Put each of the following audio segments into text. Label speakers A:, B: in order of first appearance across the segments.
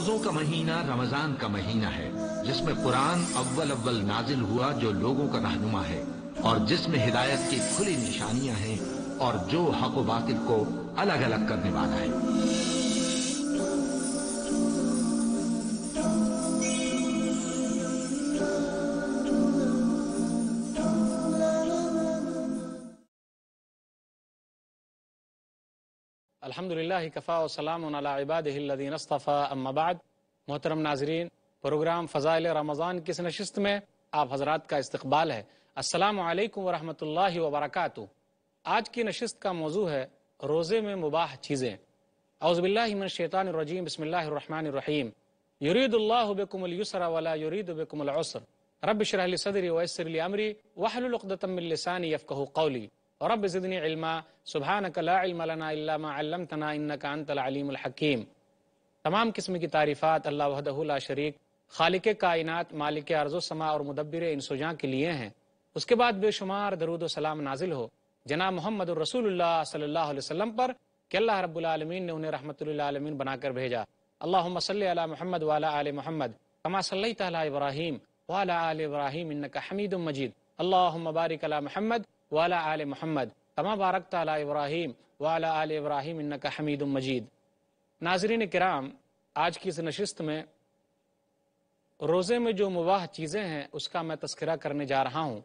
A: रोजों का महीना रमजान का महीना है जिसमें कुरान अव्वल अव्वल नाजिल हुआ जो लोगों का रहनुमा है और जिसमें हिदायत की खुली निशानियां हैं और जो हक बातिल को अलग अलग करने वाला है अल्हम्दुलिल्लाह कफ़ा वसलामबादीनस्तफ़ा अम्माबाद मोहतरम नाजरीन प्रोग्राम फ़ज़ाइल रमज़ान किस नशस्त में आप हजरात का इस्तबाल है असलकम वरहमल वबरक आज की नशस्त का मौजू है रोज़े में मुबाह चीज़ें अउज़बिल्लाशैतानरजीम बसमीम युरीदुल्लाबकुमसरा वाला युरीदबकुमसर रबशरली सदरी वसरली अमरी वाहलतमिलसानी कौली रब ज़िदनी इल्मा सुबहान कलातना इन्नकानतलालीमकीम तमाम किस्म की तारीफ़ात अल्लाह वहदहुल्ला शरीक खालिक कायनात मालिक अर्जुसमा और मुदब्बिर इंसुजा के लिए हैं उसके बाद बेशुमार दरुद सलाम नाजिल हो जना मोहम्मद रसूलुल्लाह सल्लल्लाहु अलैहि वसल्लम पर कि अल्लाह रब्बुल आलमीन ने उन्हें रहमतुल्लामीन बनाकर भेजा अल्लाह सल महमद वाला आल महमद कमा सल्ला इब्राहिम वाला आल इब्राहिम इनका हमीद मजीद अल्लाह मबारिक महमद वाला आल मोहम्मद कमा बारक ताला इब्राहिम वाला आल इब्राहिम इन्नका हमीद मजीद नाजरीन कराम आज की इस नशस्त में रोज़े में जो मुबाह चीज़ें हैं उसका मैं तस्करा करने जा रहा हूँ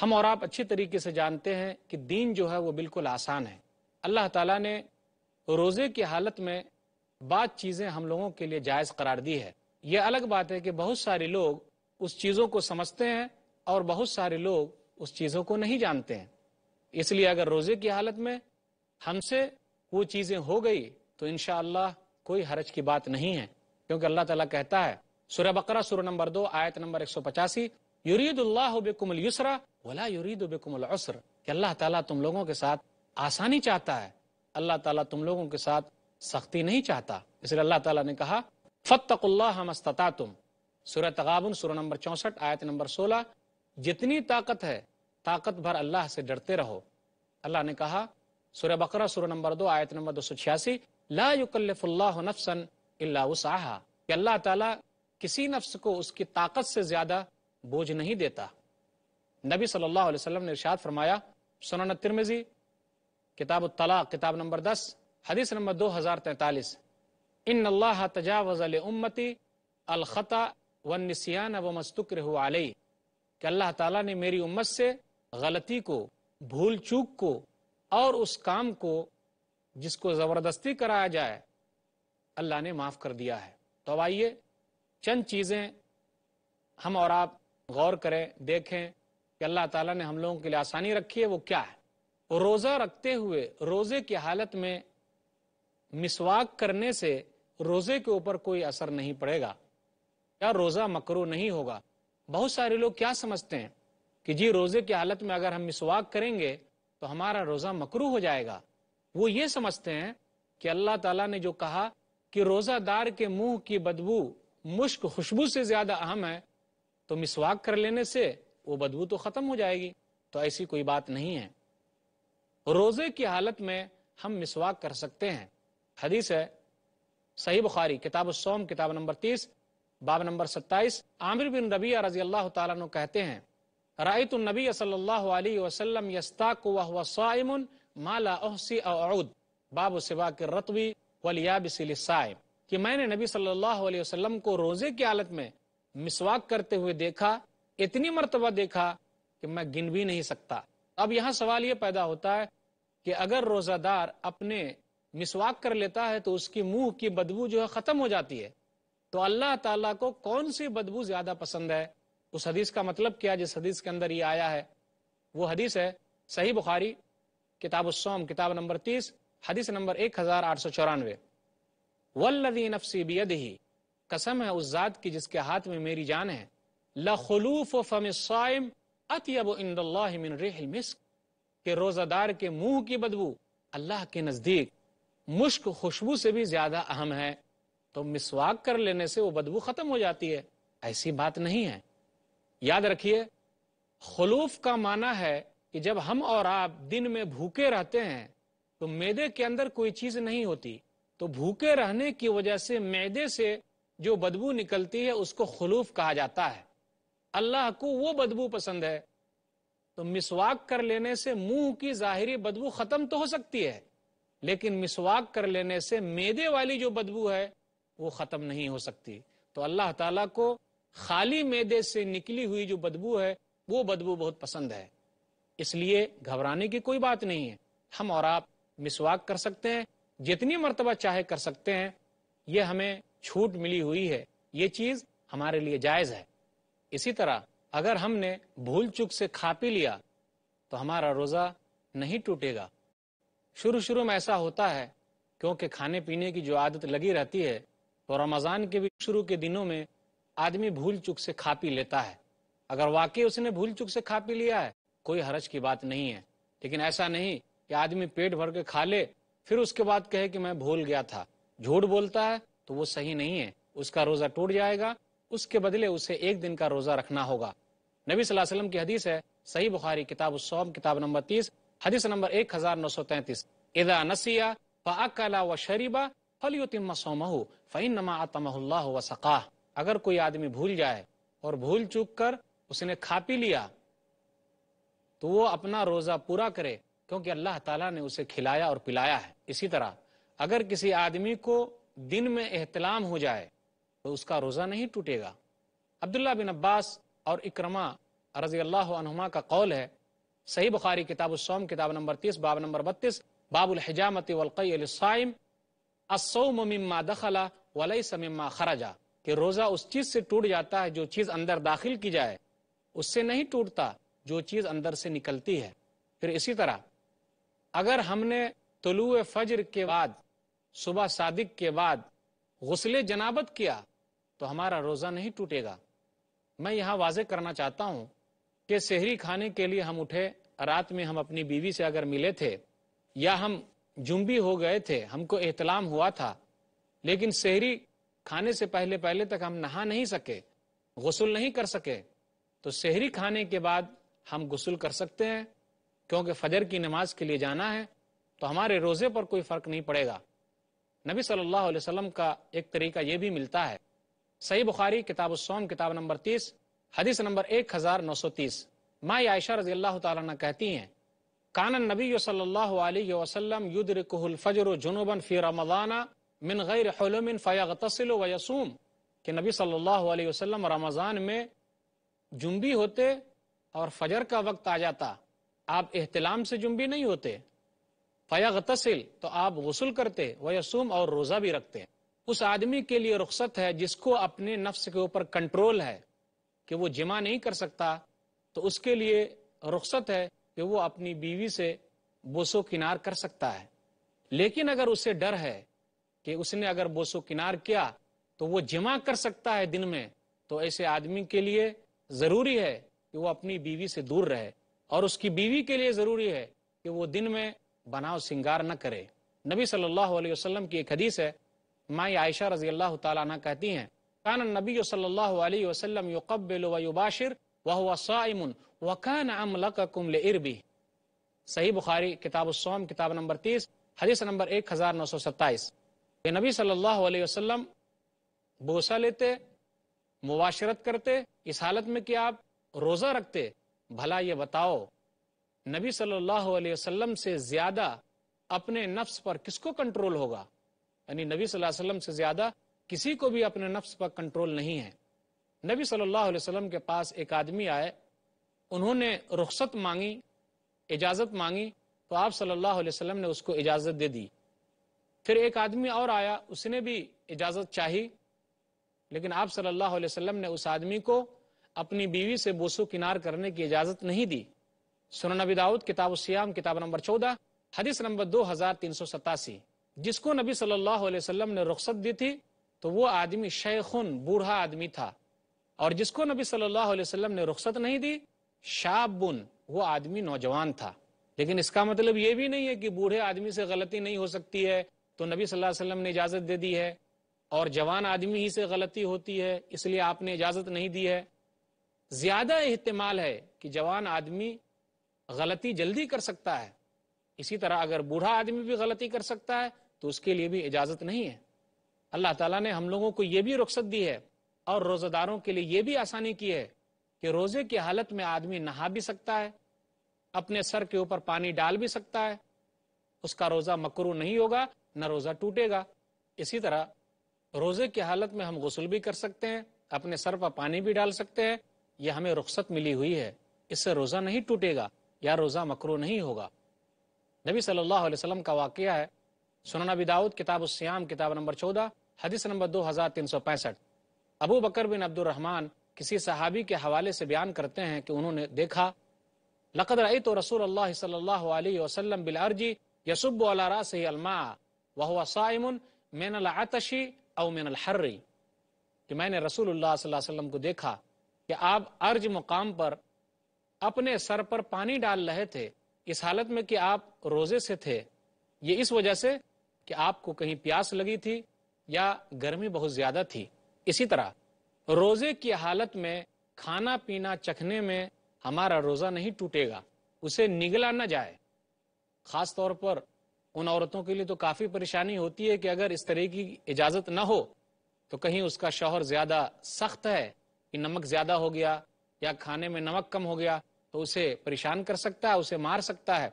A: हम और आप अच्छे तरीके से जानते हैं कि दीन जो है वो बिल्कुल आसान है अल्लाह ताला ने रोज़े की हालत में बात चीज़ें हम लोगों के लिए जायज़ करार दी है ये अलग बात है कि बहुत सारे लोग उस चीज़ों को समझते हैं और बहुत सारे लोग उस चीज़ों को नहीं जानते हैं इसलिए अगर रोज़े की हालत में हमसे वो चीज़ें हो गई तो इन कोई हरज की बात नहीं है क्योंकि अल्लाह तला कहता है सूर्य बकरा सूर्य नंबर दो आयत नंबर एक सौ पचासी युरीदुल्लाबुमसरा वला युरीदुबुमसर कि अल्लाह ताला तुम लोगों के साथ आसानी चाहता है अल्लाह ताला तुम लोगों के साथ सख्ती नहीं चाहता इसलिए अल्लाह ताला ने कहा फ़तकुल्लाह मस्तता तुम सूर्य तगाबन सूर्य नंबर चौसठ आयत नंबर सोलह जितनी ताकत है ताकत भर अल्लाह से डरते रहो अल्लाह ने कहा सूर्य बकरा सूर्य नंबर दो आयत नंबर दो सौ छियासी ला युकल्लफुल्लाह नफसन कि अल्लाह ताला किसी नफ्स को उसकी ताकत से ज़्यादा बोझ नहीं देता नबी सल्लल्लाहु अलैहि वसल्लम ने इरशाद फरमाया सुनन तिरमिजी किताब तलाक किताब नंबर दस हदीस नंबर दो हज़ार तैतालीस इन अल्लाह तजावज़ अल उम्मती अलख़ता व नसियान व मस्तुक रहू आलई कि अल्लाह ताला ने मेरी उम्मत से गलती को भूल चूक को और उस काम को जिसको ज़बरदस्ती कराया जाए अल्लाह ने माफ़ कर दिया है तो अब आइए चंद चीज़ें हम और आप गौर करें देखें कि अल्लाह ताला ने हम लोगों के लिए आसानी रखी है वो क्या है रोज़ा रखते हुए रोज़े की हालत में मिसवाक करने से रोज़े के ऊपर कोई असर नहीं पड़ेगा या रोज़ा मकरू नहीं होगा बहुत सारे लोग क्या समझते हैं कि जी रोजे की हालत में अगर हम मिसवाक करेंगे तो हमारा रोजा मकरू हो जाएगा वो ये समझते हैं कि अल्लाह ताला ने जो कहा कि रोजादार के मुंह की बदबू मुश्क खुशबू से ज्यादा अहम है तो मिसवाक कर लेने से वो बदबू तो खत्म हो जाएगी तो ऐसी कोई बात नहीं है रोजे की हालत में हम मिसवाक कर सकते हैं हदीस है सही बुखारी किताब सोम किताब नंबर तीस बाब नंबर सत्ताईस आमिर बिन रबिया रजी अल्लाह तु कहते हैं रायत नबी सल्लल्लाहु माला के रतवी कि मैंने नबी सल्लल्लाहु अलैहि वसल्लम को रोजे की हालत में मिसवाक करते हुए देखा इतनी मरतबा देखा कि मैं गिन भी नहीं सकता अब यहाँ सवाल ये पैदा होता है कि अगर रोजादार अपने मिसवाक कर लेता है तो उसकी मुंह की बदबू जो है खत्म हो जाती है तो अल्लाह ताला को कौन सी बदबू ज्यादा पसंद है उस तो हदीस का मतलब क्या जिस हदीस के अंदर ये आया है वो हदीस है सही बुखारी किताब उसम किताब नंबर तीस हदीस नंबर एक हजार आठ सौ चौरानवे वल्लदी नफसी बियद ही कसम है उस जात की जिसके हाथ में मेरी जान है लखलूफ फमिसाइम अतयब इंदिन मिस्क के रोज़ादार के मुंह की बदबू अल्लाह के नज़दीक मुश्क खुशबू से भी ज़्यादा अहम है तो मिसवाक कर लेने से वो बदबू ख़त्म हो जाती है ऐसी बात नहीं है याद रखिए खलूफ का माना है कि जब हम और आप दिन में भूखे रहते हैं तो मैदे के अंदर कोई चीज नहीं होती तो भूखे रहने की वजह से मैदे से जो बदबू निकलती है उसको खलूफ कहा जाता है अल्लाह को वो बदबू पसंद है तो मिसवाक कर लेने से मुंह की जाहिरी बदबू खत्म तो हो सकती है लेकिन मिसवाक कर लेने से मैदे वाली जो बदबू है वो खत्म नहीं हो सकती तो अल्लाह ताला को खाली मैदे से निकली हुई जो बदबू है वो बदबू बहुत पसंद है इसलिए घबराने की कोई बात नहीं है हम और आप मिसवाक कर सकते हैं जितनी मरतबा चाहे कर सकते हैं ये हमें छूट मिली हुई है ये चीज हमारे लिए जायज है इसी तरह अगर हमने भूल चुक से खा पी लिया तो हमारा रोजा नहीं टूटेगा शुरू शुरू में ऐसा होता है क्योंकि खाने पीने की जो आदत लगी रहती है तो रमज़ान के भी शुरू के दिनों में आदमी भूल चुक से खा पी लेता है अगर वाकई उसने भूल चुक से खा पी लिया है कोई हरज की बात नहीं है लेकिन ऐसा नहीं कि आदमी पेट भर के खा ले फिर उसके बाद कहे कि मैं भूल गया था झूठ बोलता है तो वो सही नहीं है उसका रोजा टूट जाएगा उसके बदले उसे एक दिन का रोजा रखना होगा नबी सल्लल्लाहु वसल्लम की हदीस है सही बुखारी किताब सौम किताब नंबर तीस हदीस नंबर एक हजार नौ सौ तैतीस इदा नसिया फ़ाकला व शरीबा फलियोतिम सोमह फ़ैन नमा आतमह सकाह अगर कोई आदमी भूल जाए और भूल चूक कर उसने खा पी लिया तो वो अपना रोजा पूरा करे क्योंकि अल्लाह ताला ने उसे खिलाया और पिलाया है इसी तरह अगर किसी आदमी को दिन में एहतलाम हो जाए तो उसका रोजा नहीं टूटेगा अब्दुल्ला बिन अब्बास और इक्रमा रजी अल्लाह का कौल है सही बुखारी किताब सोम किताब नंबर तीस बाब नंबर बत्तीस बाबुल हजामत वलकईम असोम दखला वलई समा खराजा कि रोज़ा उस चीज़ से टूट जाता है जो चीज़ अंदर दाखिल की जाए उससे नहीं टूटता जो चीज़ अंदर से निकलती है फिर इसी तरह अगर हमने तलु फजर के बाद सुबह सादिक के बाद गुसले जनाबत किया तो हमारा रोज़ा नहीं टूटेगा मैं यहां वाज करना चाहता हूँ कि शहरी खाने के लिए हम उठे रात में हम अपनी बीवी से अगर मिले थे या हम जुम्बी हो गए थे हमको एहतलाम हुआ था लेकिन शहरी खाने से पहले पहले तक हम नहा नहीं सके गसल नहीं कर सके तो शहरी खाने के बाद हम गसल कर सकते हैं क्योंकि फजर की नमाज के लिए जाना है तो हमारे रोज़े पर कोई फ़र्क नहीं पड़ेगा नबी सल्लल्लाहु अलैहि वसल्लम का एक तरीका यह भी मिलता है सही बुखारी किताब सोम किताब नंबर तीस हदीस नंबर एक हज़ार नौ सौ तीस माई आयशा रजी अल्लाह तहती कहती हैं कानन नबी सल्लल्लाहु अलैहि वसल्लम युद्रकुल फजर जुनूबन फ़ी रमदाना मिन गैर हलमिन फ़याग तसिल व यसूम कि नबी सल्लल्लाहु अलैहि वसल्लम रमज़ान में जुम्बी होते और फजर का वक्त आ जाता आप एहतलाम से जुम्बी नहीं होते फ़याग तसिल तो आप गसल करते व यसूम और रोज़ा भी रखते उस आदमी के लिए रुख्सत है जिसको अपने नफ्स के ऊपर कंट्रोल है कि वो जमा नहीं कर सकता तो उसके लिए रुख्सत है कि वो अपनी बीवी से बोसो किनार कर सकता है लेकिन अगर उसे डर है कि उसने अगर बोसो किनार किया तो वो जमा कर सकता है दिन में तो ऐसे आदमी के लिए जरूरी है कि वो अपनी बीवी से दूर रहे और उसकी बीवी के लिए जरूरी है कि वो दिन में बनाव सिंगार न करे नबी सल्लल्लाहु अलैहि वसल्लम की एक हदीस है माई आयशा रजी अल्लाह तहती कहती हैं कान नबी सल्लल्लाहु अलैहि वसल्लम युकबिल व युबाशिर वह सही बुखारी किताब किताब नंबर तीस हदीस नंबर एक हजार नौ सौ सत्ताईस कि नबी सल्लल्लाहु अलैहि वसल्लम भूसा लेते मुबाशरत करते इस हालत में कि आप रोज़ा रखते भला ये बताओ नबी सल्लल्लाहु अलैहि वसल्लम से ज़्यादा अपने नफ्स पर किसको कंट्रोल होगा यानी नबी सल्लल्लाहु अलैहि वसल्लम से ज़्यादा किसी को भी अपने नफ्स पर कंट्रोल नहीं है नबी सल्लल्लाहु अलैहि वसल्लम के पास एक आदमी आए उन्होंने रुख्सत मांगी इजाज़त मांगी तो आप सल्लल्लाहु अलैहि वसल्लम ने उसको इजाज़त दे दी फिर एक आदमी और आया उसने भी इजाजत चाही लेकिन आप सल्लल्लाहु अलैहि वसल्लम ने उस आदमी को अपनी बीवी से बोसो किनार करने की इजाजत नहीं दी सुन नबी दाऊद किताब सियाम किताब नंबर चौदह हदीस नंबर दो हजार तीन सौ सतासी जिसको नबी सल्लल्लाहु अलैहि वसल्लम ने रुख्सत दी थी तो वो आदमी शेखुन बूढ़ा आदमी था और जिसको नबी सल्लल्लाहु अलैहि वसल्लम ने रुख्सत नहीं दी शाबुन वो आदमी नौजवान था लेकिन इसका मतलब ये भी नहीं है कि बूढ़े आदमी से गलती नहीं हो सकती है तो नबी सल्लल्लाहु अलैहि वसल्लम ने इजाजत दे दी है और जवान आदमी ही से गलती होती है इसलिए आपने इजाजत नहीं दी है ज्यादा इहतमाल है कि जवान आदमी गलती जल्दी कर सकता है इसी तरह अगर बूढ़ा आदमी भी गलती कर सकता है तो उसके लिए भी इजाजत नहीं है अल्लाह ताला ने हम लोगों को यह भी रुख्सत दी है और रोजेदारों के लिए ये भी आसानी की है कि रोजे की हालत में आदमी नहा भी सकता है अपने सर के ऊपर पानी डाल भी सकता है उसका रोजा मकरू नहीं होगा न रोज़ा टूटेगा इसी तरह रोज़े की हालत में हम गसल भी कर सकते हैं अपने सर पर पानी भी डाल सकते हैं यह हमें रुख्सत मिली हुई है इससे रोज़ा नहीं टूटेगा या रोज़ा मकरू नहीं होगा नबी सल्लल्लाहु अलैहि वसल्लम का वाक़ है सुनाना बिदाऊद किताब उसयाम किताब नंबर चौदह हदीस नंबर दो हज़ार तीन सौ पैंसठ अबू बकर बिन अब्दुलरहमान किसी सहाबी के हवाले से बयान करते हैं कि उन्होंने देखा लकद तो रसूल अल्लाह बिल अर्जी यसुब अला रास अलमा वह साइम मैन कि मैंने रसूल को देखा कि आप अर्ज मुकाम पर अपने सर पर पानी डाल रहे थे इस हालत में कि आप रोजे से थे ये इस वजह से कि आपको कहीं प्यास लगी थी या गर्मी बहुत ज्यादा थी इसी तरह रोजे की हालत में खाना पीना चखने में हमारा रोजा नहीं टूटेगा उसे निगला न जाए खास तौर पर उन औरतों के लिए तो काफी परेशानी होती है कि अगर इस तरह की इजाजत ना हो तो कहीं उसका शौहर ज्यादा सख्त है कि नमक ज्यादा हो गया या खाने में नमक कम हो गया तो उसे परेशान कर सकता है उसे मार सकता है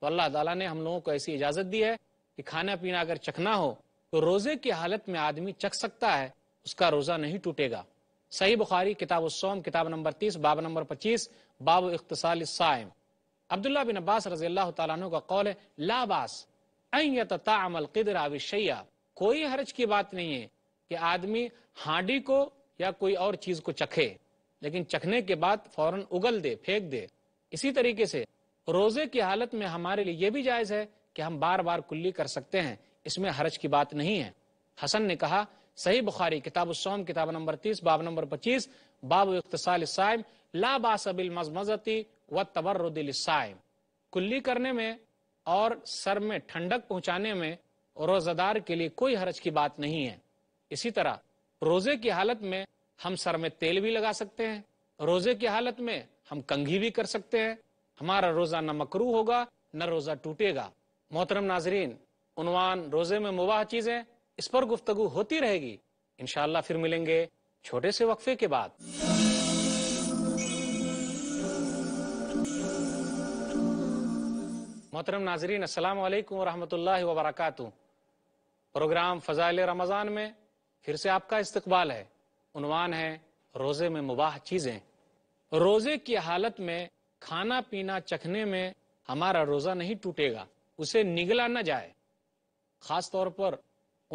A: तो अल्लाह ताला ने हम लोगों को ऐसी इजाजत दी है कि खाना पीना अगर चखना हो तो रोजे की हालत में आदमी चख सकता है उसका रोजा नहीं टूटेगा सही बुखारी किताब सोम किताब नंबर तीस बाब नंबर पच्चीस बाब इख्तसाल साइम अब्दुल्ला बिन अब्बास रजी अल्लाह तु का कौल है लाबास अमल कोई हर्ज की बात नहीं है कि आदमी हांडी को या कोई और चीज को चखे लेकिन चखने के बाद फौरन उगल दे फेंक दे इसी तरीके से रोजे की हालत में हमारे लिए यह भी जायज है कि हम बार बार कुल्ली कर सकते हैं इसमें हर्ज की बात नहीं है हसन ने कहा सही बुखारी किताब उस्म किताब नंबर तीस बाब नंबर पच्चीस बाब इख्तसाल साइम मजमजती व तबरदिल कुल्ली करने में और सर में ठंडक पहुंचाने में रोजादार के लिए कोई हरज की बात नहीं है इसी तरह रोजे की हालत में हम सर में तेल भी लगा सकते हैं रोजे की हालत में हम कंघी भी कर सकते हैं हमारा रोजा न मकरू होगा न रोजा टूटेगा मोहतरम नाजरीन उनवान रोजे में मुबाह चीजें इस पर गुफ्तगु होती रहेगी इनशाला फिर मिलेंगे छोटे से वक्फे के बाद मोहतरम नाजरीन असलम वरहमल वरक प्रोग्राम फ़ज़ाइल रमज़ान में फिर से आपका इस्तबाल है उनवान है रोज़े में मुबाह चीज़ें रोज़े की हालत में खाना पीना चखने में हमारा रोज़ा नहीं टूटेगा उसे निगला ना जाए ख़ास तौर पर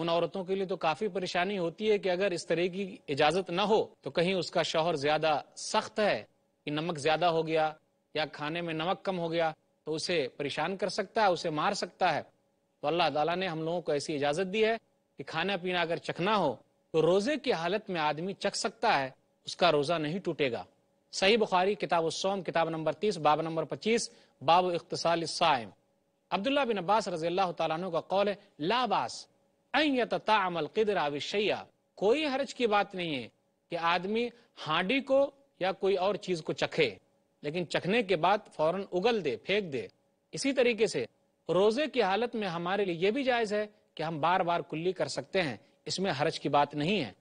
A: उन औरतों के लिए तो काफ़ी परेशानी होती है कि अगर इस तरह की इजाज़त ना हो तो कहीं उसका शौहर ज़्यादा सख्त है कि नमक ज़्यादा हो गया या खाने में नमक कम हो गया तो उसे परेशान कर सकता है उसे मार सकता है तो अल्लाह ताला ने हम लोगों को ऐसी इजाज़त दी है कि खाना पीना अगर चखना हो तो रोज़े की हालत में आदमी चख सकता है उसका रोज़ा नहीं टूटेगा सही बुखारी किताब सोम किताब नंबर तीस बाब नंबर पच्चीस बाब इख्तसाल साइम अब्दुल्ला बिन अब्बास रजी अल्लाह तु का कौल है लाबास अमल आविशैया कोई हर्ज की बात नहीं है कि आदमी हांडी को या कोई और चीज़ को चखे लेकिन चखने के बाद फौरन उगल दे फेंक दे इसी तरीके से रोजे की हालत में हमारे लिए यह भी जायज है कि हम बार बार कुल्ली कर सकते हैं इसमें हर्ज की बात नहीं है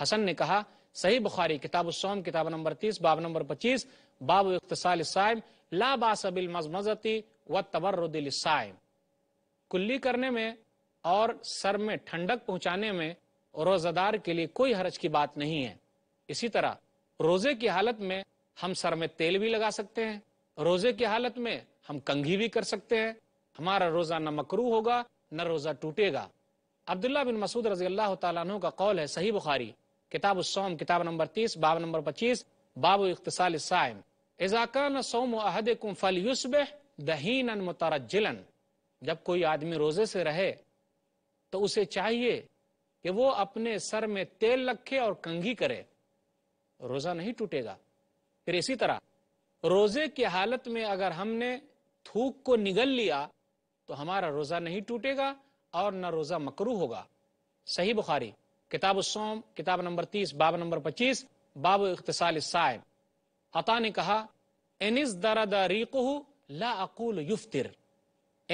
A: हसन ने कहा सही बुखारी किताब उस्म किताब नंबर तीस बाब नंबर पच्चीस बाब इकतम लाबासबिल मजमजती व तबर साइम कुल्ली करने में और सर में ठंडक पहुंचाने में रोजादार के लिए कोई हर्ज की बात नहीं है इसी तरह रोजे की हालत में हम सर में तेल भी लगा सकते हैं रोजे की हालत में हम कंघी भी कर सकते हैं हमारा रोजा न मकरू होगा न रोजा टूटेगा अब्दुल्ला बिन मसूद रजी अल्लाह तु का कौल है सही बुखारी किताब सोम किताब नंबर तीस बाब नंबर पच्चीस बाब इख्तसाल साइम इजाकान सोम अहद कुम फल युसब दहीन मुतरजिलन जब कोई आदमी रोजे से रहे तो उसे चाहिए कि वो अपने सर में तेल रखे और कंघी करे रोजा नहीं टूटेगा फिर इसी तरह रोजे की हालत में अगर हमने थूक को निगल लिया तो हमारा रोजा नहीं टूटेगा और न रोजा मकरू होगा सही बुखारी किताब सोम किताब नंबर तीस बाब नंबर पच्चीस बाब इख्तसाल सायब अता ने कहा एनिस दरा दरीकू ला अकुल युफ्तिर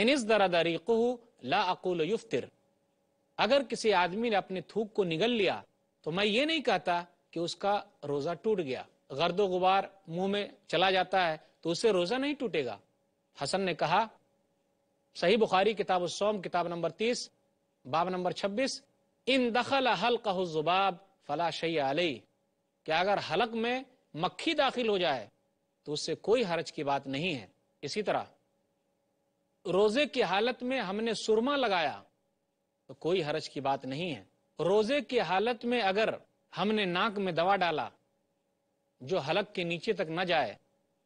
A: एनिस दरा दरीकू ला अकुल युफ्तिर अगर किसी आदमी ने अपने थूक को निगल लिया तो मैं ये नहीं कहता कि उसका रोजा टूट गया गर्दो गुबार मुंह में चला जाता है तो उससे रोजा नहीं टूटेगा हसन ने कहा सही बुखारी किताब सोम किताब नंबर तीस बाब नंबर छब्बीस इन दखल हल कहु जुबाब फला शई आलई क्या अगर हलक में मक्खी दाखिल हो जाए तो उससे कोई हरज की बात नहीं है इसी तरह रोजे की हालत में हमने सुरमा लगाया तो कोई हरज की बात नहीं है रोजे की हालत में अगर हमने नाक में दवा डाला जो हलक के नीचे तक ना जाए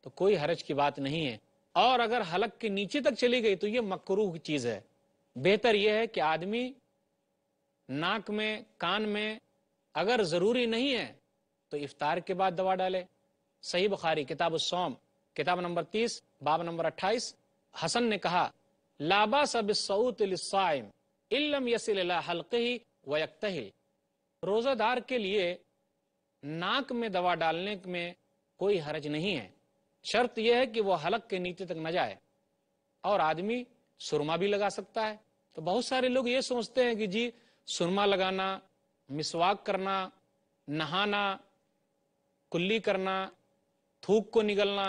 A: तो कोई हरज की बात नहीं है और अगर हलक के नीचे तक चली गई तो ये मकरू की चीज़ है बेहतर यह है कि आदमी नाक में कान में अगर ज़रूरी नहीं है तो इफ्तार के बाद दवा डाले सही बुखारी किताब सोम किताब नंबर तीस बाब नंबर अट्ठाईस हसन ने कहा लाबा सब सऊतम इलम यसी हल्के ही वक्तहिल रोज़ादार के लिए नाक में दवा डालने में कोई हरज नहीं है शर्त यह है कि वो हलक के नीचे तक न जाए और आदमी सुरमा भी लगा सकता है तो बहुत सारे लोग ये सोचते हैं कि जी सुरमा लगाना मिसवाक करना नहाना कुल्ली करना थूक को निगलना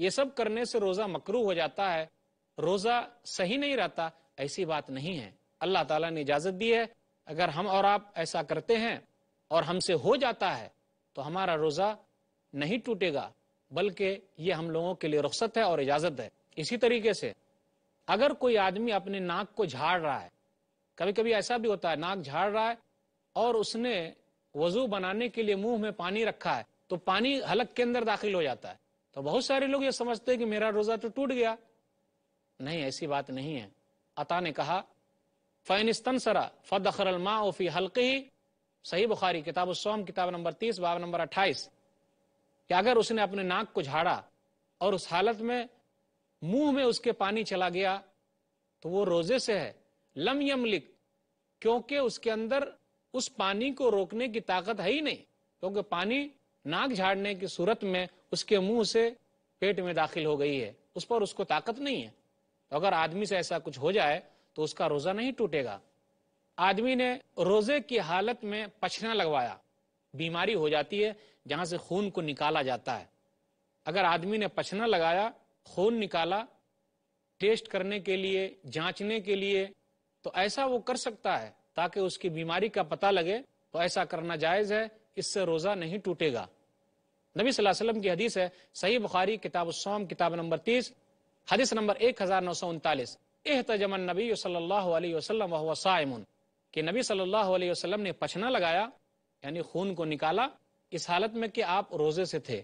A: ये सब करने से रोज़ा मकरू हो जाता है रोज़ा सही नहीं रहता ऐसी बात नहीं है अल्लाह ताला ने इजाज़त दी है अगर हम और आप ऐसा करते हैं और हमसे हो जाता है तो हमारा रोज़ा नहीं टूटेगा बल्कि ये हम लोगों के लिए रुख्सत है और इजाज़त है इसी तरीके से अगर कोई आदमी अपने नाक को झाड़ रहा है कभी कभी ऐसा भी होता है नाक झाड़ रहा है और उसने वजू बनाने के लिए मुंह में पानी रखा है तो पानी हलक के अंदर दाखिल हो जाता है तो बहुत सारे लोग ये समझते हैं कि मेरा रोज़ा तो टूट गया नहीं ऐसी बात नहीं है अता ने कहा फ़ैनस्तन सरा फ़दखरलमा फी हल्के ही सही बुखारी किताब सोम किताब नंबर तीस बाब नंबर अट्ठाईस कि अगर उसने अपने नाक को झाड़ा और उस हालत में मुंह में उसके पानी चला गया तो वो रोजे से है लम यमलिक क्योंकि उसके अंदर उस पानी को रोकने की ताकत है ही नहीं क्योंकि पानी नाक झाड़ने की सूरत में उसके मुंह से पेट में दाखिल हो गई है उस पर उसको ताकत नहीं है तो अगर आदमी से ऐसा कुछ हो जाए तो उसका रोजा नहीं टूटेगा आदमी ने रोजे की हालत में पछना लगवाया बीमारी हो जाती है जहां से खून को निकाला जाता है अगर आदमी ने पछना लगाया खून निकाला टेस्ट करने के लिए जांचने के लिए तो ऐसा वो कर सकता है ताकि उसकी बीमारी का पता लगे तो ऐसा करना जायज़ है इससे रोज़ा नहीं टूटेगा नबी सल्लल्लाहु वसल्लम की हदीस है सही बुखारी किताब सोम किताब नंबर तीस हदीस नंबर एक हज़ार नौ सौ उनतालीस एहतजमन नबी सल्लाम कि नबी सल्लल्लाहु अलैहि वसल्लम ने पछना लगाया यानी खून को निकाला इस हालत में कि आप रोजे से थे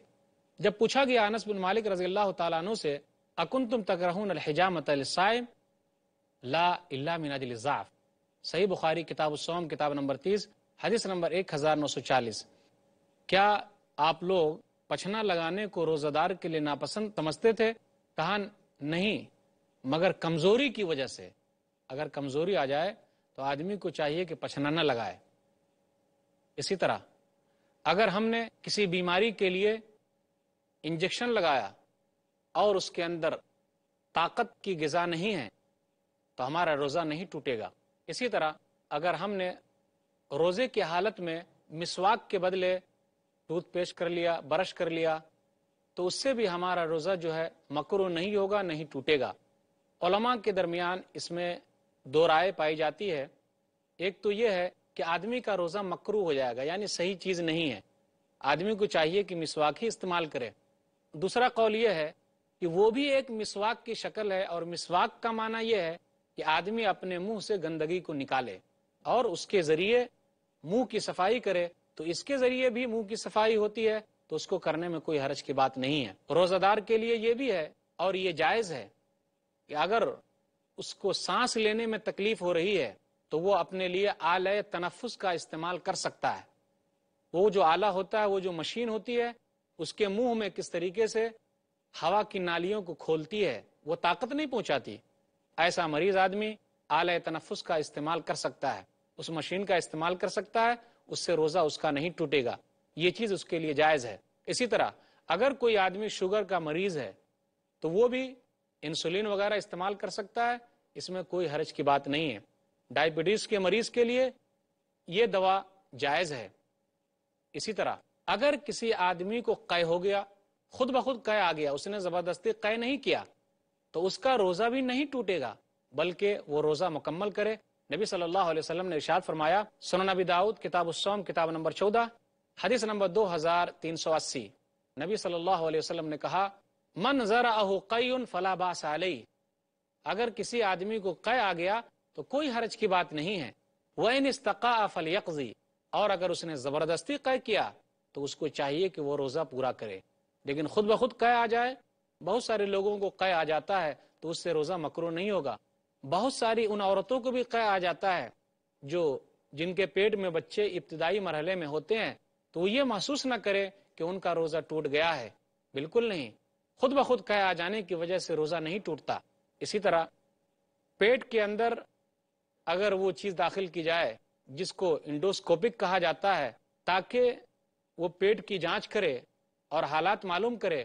A: जब पूछा गया अनस बिन मालिक रजी अल्लाह तु से अकुन तुम तक रहजामतम ला इल्ला मिनाजाफ सही बुखारी किताब सोम किताब नंबर तीस हदीस नंबर एक हज़ार नौ सौ चालीस क्या आप लोग पछना लगाने को रोज़ादार के लिए नापसंद समझते थे कहा नहीं मगर कमज़ोरी की वजह से अगर कमज़ोरी आ जाए तो आदमी को चाहिए कि पछनाना लगाए इसी तरह अगर हमने किसी बीमारी के लिए इंजेक्शन लगाया और उसके अंदर ताकत की गज़ा नहीं है तो हमारा रोज़ा नहीं टूटेगा इसी तरह अगर हमने रोज़े की हालत में मिसवाक के बदले टूथपेस्ट कर लिया ब्रश कर लिया तो उससे भी हमारा रोज़ा जो है मकरू नहीं होगा नहीं टूटेगा के दरमियान इसमें दो राय पाई जाती है एक तो यह है कि आदमी का रोज़ा मकरू हो जाएगा यानी सही चीज़ नहीं है आदमी को चाहिए कि मिसवाक ही इस्तेमाल करे दूसरा कौल यह है कि वो भी एक मिसवाक की शक्ल है और मिसवाक का माना यह है कि आदमी अपने मुंह से गंदगी को निकाले और उसके ज़रिए मुंह की सफाई करे तो इसके ज़रिए भी मुंह की सफाई होती है तो उसको करने में कोई हर्ज की बात नहीं है रोज़ादार के लिए यह भी है और ये जायज़ है कि अगर उसको सांस लेने में तकलीफ हो रही है तो वो अपने लिए आलय तनफुस का इस्तेमाल कर सकता है वो जो आला होता है वो जो मशीन होती है उसके मुंह में किस तरीके से हवा की नालियों को खोलती है वो ताकत नहीं पहुंचाती ऐसा मरीज आदमी आलय तनफुस का इस्तेमाल कर सकता है उस मशीन का इस्तेमाल कर सकता है उससे रोजा उसका नहीं टूटेगा ये चीज उसके लिए जायज है इसी तरह अगर कोई आदमी शुगर का मरीज है तो वो भी इंसुलिन वगैरह इस्तेमाल कर सकता है इसमें कोई हर्ज की बात नहीं है डायबिटीज के मरीज के लिए ये दवा जायज है इसी तरह अगर किसी आदमी को कय हो गया खुद ब खुद कय आ गया उसने जबरदस्ती कय नहीं किया तो उसका रोजा भी नहीं टूटेगा बल्कि वो रोजा मुकम्मल करे नबी सल्लल्लाहु अलैहि वसल्लम ने इशाद फरमाया सुन नबी दाऊद किताब उम किताब नंबर चौदह हदीस नंबर दो हजार तीन सौ अस्सी नबी सल्लल्लाहु अलैहि वसल्लम ने कहा मन जरा कई उन फलाबास आलई अगर किसी आदमी को कै आ गया तो कोई हर्ज की बात नहीं है वह इन इस्तका फल यकजी और अगर उसने ज़बरदस्ती कै किया तो उसको चाहिए कि वो रोज़ा पूरा करे लेकिन खुद ब खुद कै आ जाए बहुत सारे लोगों को कै आ जाता है तो उससे रोज़ा मकरू नहीं होगा बहुत सारी उन औरतों को भी कै आ जाता है जो जिनके पेट में बच्चे इब्तदाई मरहले में होते हैं तो ये महसूस ना करे कि उनका रोज़ा टूट गया है बिल्कुल नहीं खुद ब खुद कह आ जाने की वजह से रोज़ा नहीं टूटता इसी तरह पेट के अंदर अगर वो चीज़ दाखिल की जाए जिसको इंडोस्कोपिक कहा जाता है ताकि वो पेट की जांच करे और हालात मालूम करे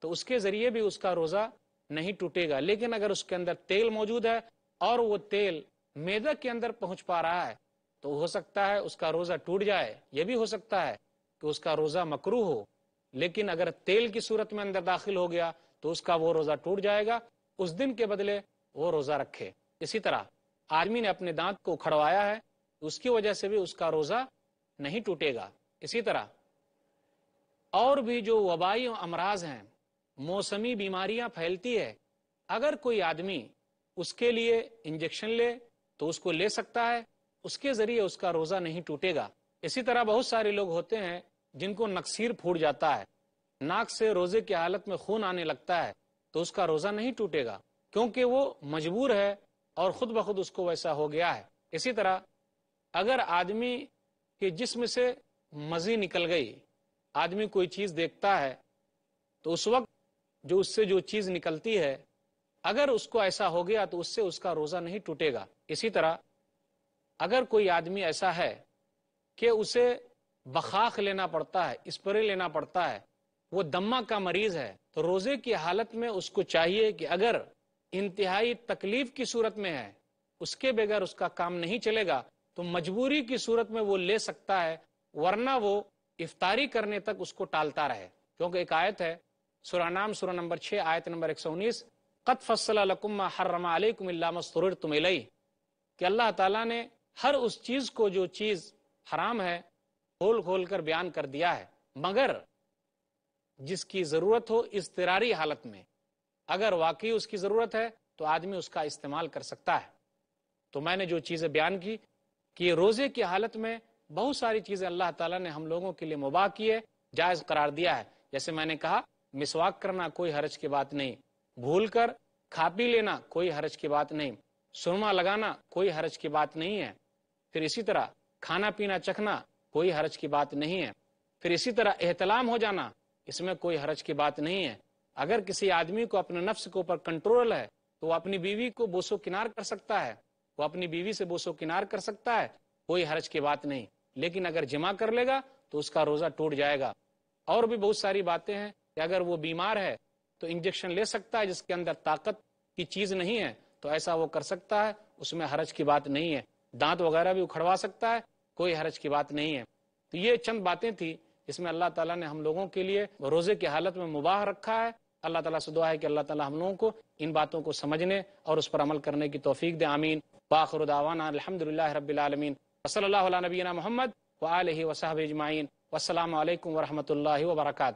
A: तो उसके ज़रिए भी उसका रोज़ा नहीं टूटेगा लेकिन अगर उसके अंदर तेल मौजूद है और वो तेल मेदा के अंदर पहुंच पा रहा है तो हो सकता है उसका रोज़ा टूट जाए यह भी हो सकता है कि उसका रोज़ा मकरू हो लेकिन अगर तेल की सूरत में अंदर दाखिल हो गया तो उसका वो रोजा टूट जाएगा उस दिन के बदले वो रोजा रखे इसी तरह आदमी ने अपने दांत को उखड़वाया है उसकी वजह से भी उसका रोजा नहीं टूटेगा इसी तरह और भी जो वबाई अमराज हैं मौसमी बीमारियां फैलती है अगर कोई आदमी उसके लिए इंजेक्शन ले तो उसको ले सकता है उसके जरिए उसका रोजा नहीं टूटेगा इसी तरह बहुत सारे लोग होते हैं जिनको नक्सीर फूट जाता है नाक से रोजे की हालत में खून आने लगता है तो उसका रोजा नहीं टूटेगा क्योंकि वो मजबूर है और खुद ब खुद उसको वैसा हो गया है इसी तरह अगर आदमी के जिस्म से मजी निकल गई आदमी कोई चीज देखता है तो उस वक्त जो उससे जो चीज निकलती है अगर उसको ऐसा हो गया तो उससे उसका रोजा नहीं टूटेगा इसी तरह अगर कोई आदमी ऐसा है कि उसे बखाख लेना पड़ता है स्प्रे लेना पड़ता है वो दम्मा का मरीज है तो रोजे की हालत में उसको चाहिए कि अगर इंतहाई तकलीफ की सूरत में है उसके बगैर उसका काम नहीं चलेगा तो मजबूरी की सूरत में वो ले सकता है वरना वो इफ्तारी करने तक उसको टालता रहे क्योंकि एक आयत है सुरानाम सुरा नंबर छः आयत नंबर एक सौ उन्नीस कत फसलकुमा हर्रमाकुमस्तुर तुम कि अल्लाह ताला ने हर उस चीज़ को जो चीज़ हराम है खोल खोल कर बयान कर दिया है मगर जिसकी जरूरत हो इस तिरारी हालत में अगर वाकई उसकी जरूरत है तो आदमी उसका इस्तेमाल कर सकता है तो मैंने जो चीजें बयान की कि रोजे की हालत में बहुत सारी चीजें अल्लाह ताला ने हम लोगों के लिए मुबा की है जायज करार दिया है जैसे मैंने कहा मिसवाक करना कोई हरज की बात नहीं भूल कर खा पी लेना कोई हरज की बात नहीं सुरमा लगाना कोई हरज की बात नहीं है फिर इसी तरह खाना पीना चखना कोई हरज की बात नहीं है फिर इसी तरह एहतलाम हो जाना इसमें कोई हरज की बात नहीं है अगर किसी आदमी को अपने नफ्स के ऊपर कंट्रोल है तो वो अपनी बीवी को बोसो किनार कर सकता है वो अपनी बीवी से बोसो किनार कर सकता है कोई हरज की बात नहीं लेकिन अगर जमा कर लेगा तो उसका रोज़ा टूट जाएगा और भी बहुत सारी बातें हैं कि अगर वो बीमार है तो इंजेक्शन ले सकता है जिसके अंदर ताकत की चीज़ नहीं है तो ऐसा वो कर सकता है उसमें हरज की बात नहीं है दांत वगैरह भी उखड़वा सकता है कोई हरज की बात नहीं है तो ये चंद बातें थी इसमें अल्लाह ताला ने हम लोगों के लिए रोजे की हालत में मुबाह रखा है अल्लाह ताला से दुआ है कि अल्लाह ताला हम लोगों को इन बातों को समझने और उस पर अमल करने की तोफीक दे आमीन बाखरुदावान अलहमदिल्ला रबीआलमीन वसल नबीना मोहम्मद व आल वसाब अजमाइन वालकम वरहमल वर्का